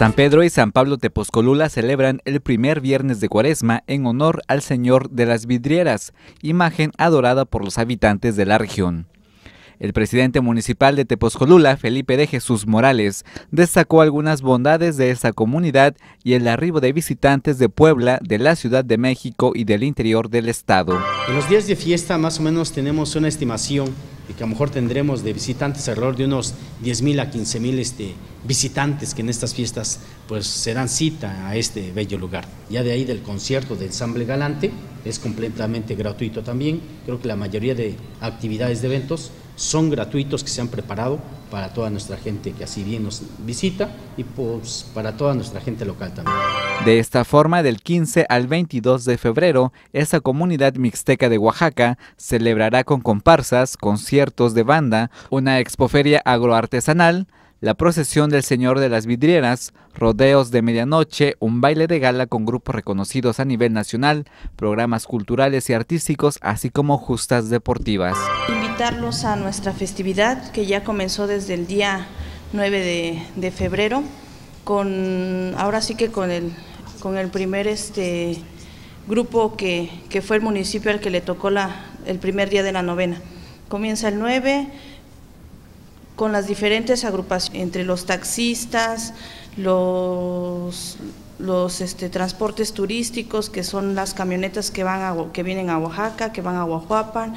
San Pedro y San Pablo Teposcolula celebran el primer viernes de cuaresma en honor al Señor de las Vidrieras, imagen adorada por los habitantes de la región. El presidente municipal de Tepozcolula, Felipe de Jesús Morales, destacó algunas bondades de esta comunidad y el arribo de visitantes de Puebla, de la Ciudad de México y del interior del estado. En los días de fiesta más o menos tenemos una estimación y que a lo mejor tendremos de visitantes alrededor de unos 10 mil a 15 mil este, visitantes que en estas fiestas pues se dan cita a este bello lugar. Ya de ahí del concierto de Ensamble Galante, es completamente gratuito también. Creo que la mayoría de actividades de eventos son gratuitos que se han preparado para toda nuestra gente que así bien nos visita y pues para toda nuestra gente local también. De esta forma, del 15 al 22 de febrero, esa comunidad mixteca de Oaxaca celebrará con comparsas, conciertos de banda, una expoferia agroartesanal, la procesión del Señor de las Vidrieras, rodeos de medianoche, un baile de gala con grupos reconocidos a nivel nacional, programas culturales y artísticos, así como justas deportivas. Invitarlos a nuestra festividad que ya comenzó desde el día 9 de, febrero, con ahora sí que con el con el primer este, grupo que, que fue el municipio al que le tocó la, el primer día de la novena. Comienza el 9 con las diferentes agrupaciones, entre los taxistas, los, los este, transportes turísticos, que son las camionetas que, van que vienen a Oaxaca, que van a Oaxaca,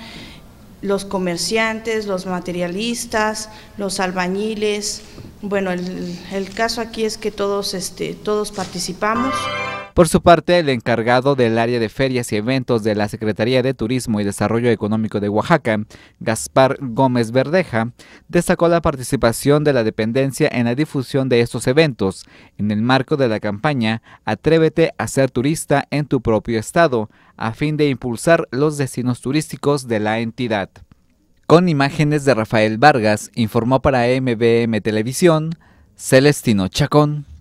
los comerciantes, los materialistas, los albañiles. Bueno, el, caso aquí es que todos, este, todos participamos. Por su parte, el encargado del área de ferias y eventos de la Secretaría de Turismo y Desarrollo Económico de Oaxaca, Gaspar Gómez Verdeja, destacó la participación de la dependencia en la difusión de estos eventos en el marco de la campaña Atrévete a ser turista en tu propio estado, a fin de impulsar los destinos turísticos de la entidad. Con imágenes de Rafael Vargas, informó para MBM Televisión Celestino Chacón.